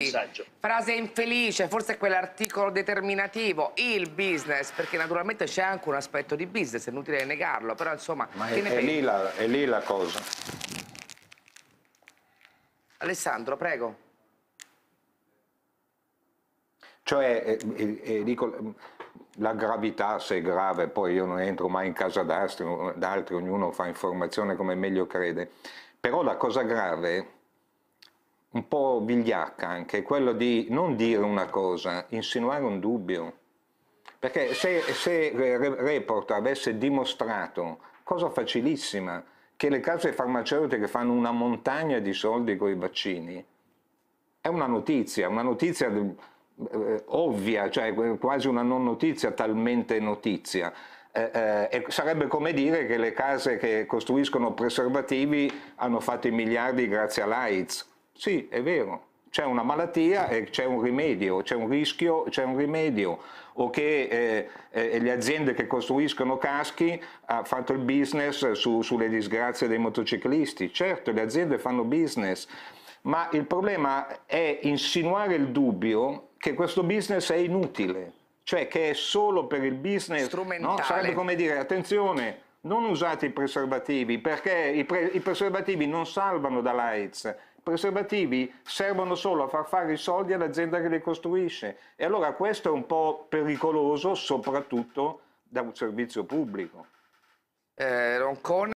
Messaggio. Frase infelice, forse quell'articolo determinativo, il business, perché naturalmente c'è anche un aspetto di business, è inutile negarlo, però insomma... Ma è, è, lì la, è lì la cosa. Alessandro, prego. Cioè, eh, eh, eh dico, mm, la gravità se è grave, poi io non entro mai in casa d'altri, ognuno fa informazione come meglio crede, però la cosa grave È un po' vigliacca anche, quello di non dire una cosa, insinuare un dubbio. Perché se, se Report avesse dimostrato, cosa facilissima, che le case farmaceutiche fanno una montagna di soldi con i vaccini, è una notizia, una notizia eh, ovvia, cioè quasi una non notizia talmente notizia. Eh, eh, sarebbe come dire che le case che costruiscono preservativi hanno fatto i miliardi grazie all'AIDS sì, è vero, c'è una malattia e c'è un rimedio, c'è un rischio, c'è un rimedio, o che eh, eh, le aziende che costruiscono caschi hanno fatto il business su, sulle disgrazie dei motociclisti. Certo, le aziende fanno business, ma il problema è insinuare il dubbio che questo business è inutile, cioè che è solo per il business strumentale. No? Sarebbe come dire, attenzione, non usate i preservativi, perché i, pre- i preservativi non salvano dall'AIDS, preservativi servono solo a far fare i soldi all'azienda che li costruisce e allora questo è un po' pericoloso soprattutto da un servizio pubblico. Eh, Roncone